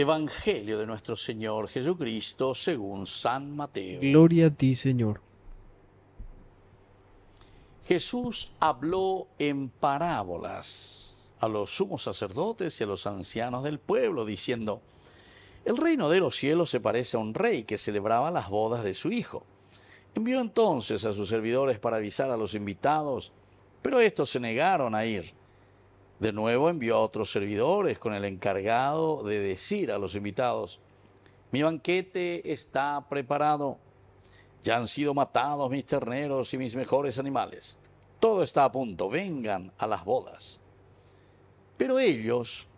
Evangelio de nuestro Señor Jesucristo según San Mateo. Gloria a ti, Señor. Jesús habló en parábolas a los sumos sacerdotes y a los ancianos del pueblo, diciendo, El reino de los cielos se parece a un rey que celebraba las bodas de su hijo. Envió entonces a sus servidores para avisar a los invitados, pero estos se negaron a ir. De nuevo envió a otros servidores con el encargado de decir a los invitados, mi banquete está preparado, ya han sido matados mis terneros y mis mejores animales, todo está a punto, vengan a las bodas. Pero ellos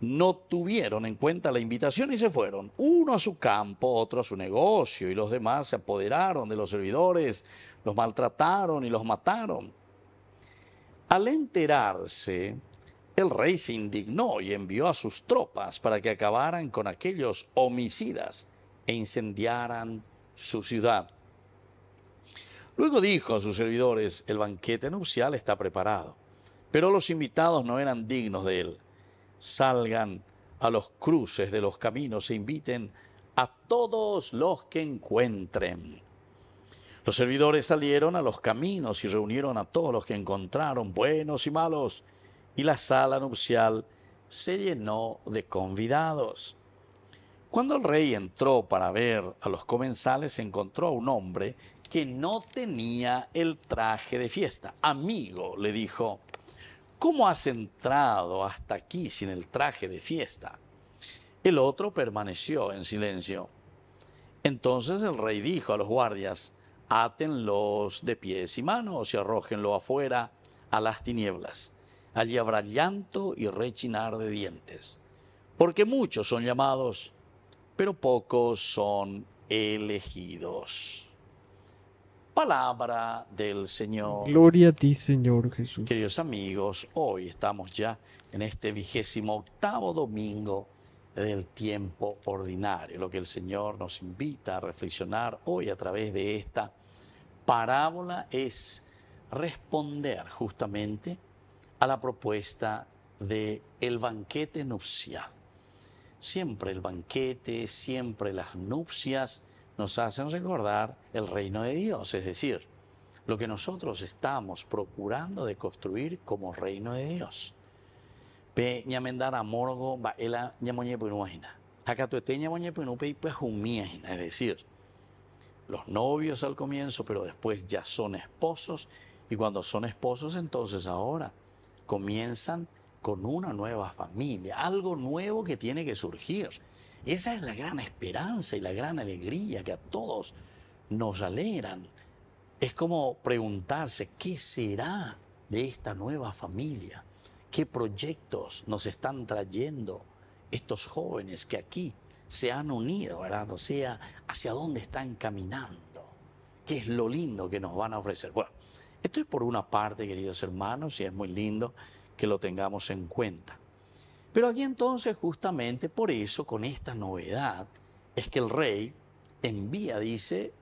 no tuvieron en cuenta la invitación y se fueron, uno a su campo, otro a su negocio, y los demás se apoderaron de los servidores, los maltrataron y los mataron. Al enterarse, el rey se indignó y envió a sus tropas para que acabaran con aquellos homicidas e incendiaran su ciudad. Luego dijo a sus servidores, el banquete nupcial está preparado, pero los invitados no eran dignos de él. Salgan a los cruces de los caminos e inviten a todos los que encuentren. Los servidores salieron a los caminos y reunieron a todos los que encontraron, buenos y malos, y la sala nupcial se llenó de convidados. Cuando el rey entró para ver a los comensales, encontró a un hombre que no tenía el traje de fiesta. Amigo, le dijo, ¿cómo has entrado hasta aquí sin el traje de fiesta? El otro permaneció en silencio. Entonces el rey dijo a los guardias, átenlos de pies y manos y arrójenlo afuera a las tinieblas. Allí habrá llanto y rechinar de dientes. Porque muchos son llamados, pero pocos son elegidos. Palabra del Señor. Gloria a ti, Señor Jesús. Queridos amigos, hoy estamos ya en este vigésimo octavo domingo del tiempo ordinario, lo que el Señor nos invita a reflexionar hoy a través de esta parábola es responder justamente a la propuesta de el banquete nupcial. Siempre el banquete, siempre las nupcias nos hacen recordar el reino de Dios, es decir, lo que nosotros estamos procurando de construir como reino de Dios. Pues es decir, los novios al comienzo, pero después ya son esposos. Y cuando son esposos, entonces ahora comienzan con una nueva familia, algo nuevo que tiene que surgir. Esa es la gran esperanza y la gran alegría que a todos nos alegran. Es como preguntarse, ¿qué será de esta nueva familia? ¿Qué proyectos nos están trayendo estos jóvenes que aquí se han unido, ¿verdad? O sea, hacia dónde están caminando, qué es lo lindo que nos van a ofrecer. Bueno, esto es por una parte, queridos hermanos, y es muy lindo que lo tengamos en cuenta. Pero aquí entonces, justamente por eso, con esta novedad, es que el rey envía, dice,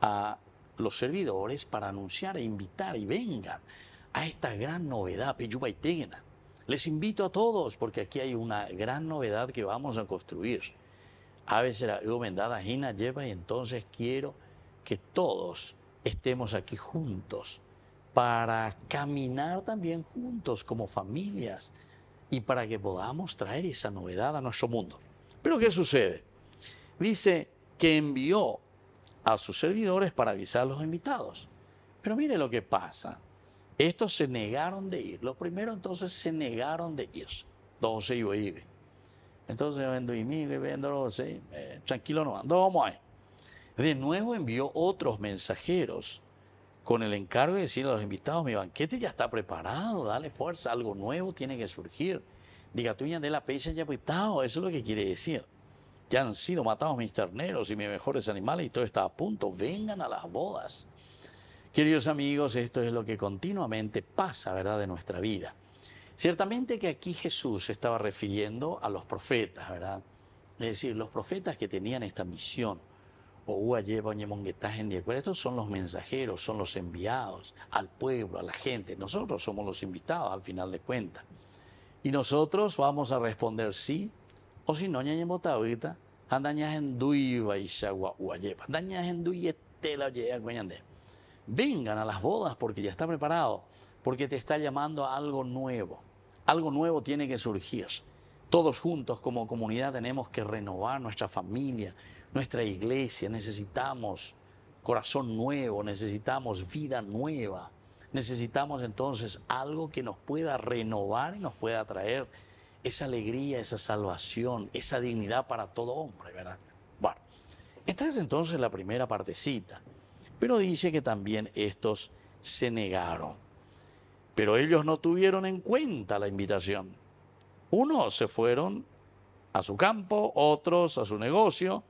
a los servidores para anunciar e invitar y vengan a esta gran novedad, Piyuba y Les invito a todos porque aquí hay una gran novedad que vamos a construir a veces la Gina lleva y entonces quiero que todos estemos aquí juntos para caminar también juntos como familias y para que podamos traer esa novedad a nuestro mundo. Pero ¿qué sucede? Dice que envió a sus servidores para avisar a los invitados. Pero mire lo que pasa. Estos se negaron de ir. Los primeros entonces se negaron de ir. 12 ir entonces vendo sí, tranquilo no ando, vamos ahí. De nuevo envió otros mensajeros con el encargo de decirle a los invitados, mi banquete ya está preparado, dale fuerza, algo nuevo tiene que surgir. Diga tú ya de la pecha ya eso es lo que quiere decir. Ya han sido matados mis terneros y mis mejores animales y todo está a punto. Vengan a las bodas. Queridos amigos, esto es lo que continuamente pasa, ¿verdad?, de nuestra vida. Ciertamente que aquí Jesús estaba refiriendo a los profetas, ¿verdad? Es decir, los profetas que tenían esta misión, o estos son los mensajeros, son los enviados al pueblo, a la gente. Nosotros somos los invitados al final de cuentas. Y nosotros vamos a responder sí, o si no, ñañemotavita, vengan a las bodas porque ya está preparado porque te está llamando a algo nuevo. Algo nuevo tiene que surgir. Todos juntos como comunidad tenemos que renovar nuestra familia, nuestra iglesia. Necesitamos corazón nuevo, necesitamos vida nueva. Necesitamos entonces algo que nos pueda renovar y nos pueda traer esa alegría, esa salvación, esa dignidad para todo hombre, ¿verdad? Bueno, esta es entonces la primera partecita. Pero dice que también estos se negaron. Pero ellos no tuvieron en cuenta la invitación. Unos se fueron a su campo, otros a su negocio,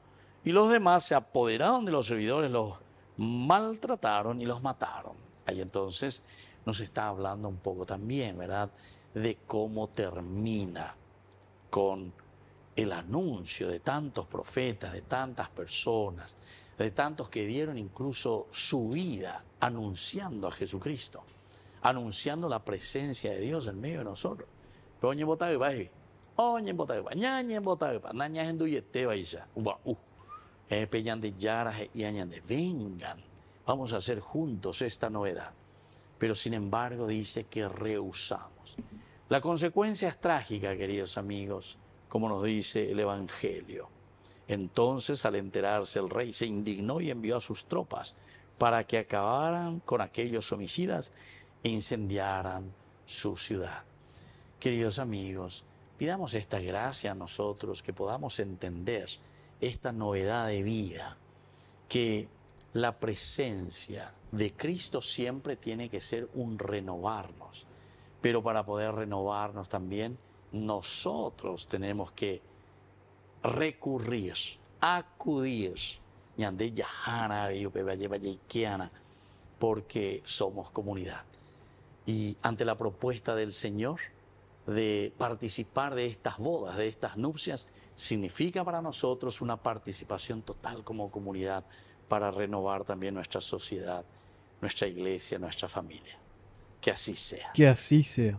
y los demás se apoderaron de los servidores, los maltrataron y los mataron. Ahí entonces nos está hablando un poco también, ¿verdad?, de cómo termina con el anuncio de tantos profetas, de tantas personas, de tantos que dieron incluso su vida anunciando a Jesucristo anunciando la presencia de Dios en medio de nosotros. Uh, uh. Peñan vengan, vamos a hacer juntos esta novedad. Pero sin embargo dice que rehusamos. La consecuencia es trágica, queridos amigos, como nos dice el Evangelio. Entonces, al enterarse el rey, se indignó y envió a sus tropas para que acabaran con aquellos homicidas incendiaran su ciudad. Queridos amigos, pidamos esta gracia a nosotros, que podamos entender esta novedad de vida, que la presencia de Cristo siempre tiene que ser un renovarnos, pero para poder renovarnos también nosotros tenemos que recurrir, acudir, porque somos comunidad y ante la propuesta del Señor de participar de estas bodas, de estas nupcias, significa para nosotros una participación total como comunidad para renovar también nuestra sociedad, nuestra iglesia, nuestra familia. Que así sea. Que así sea.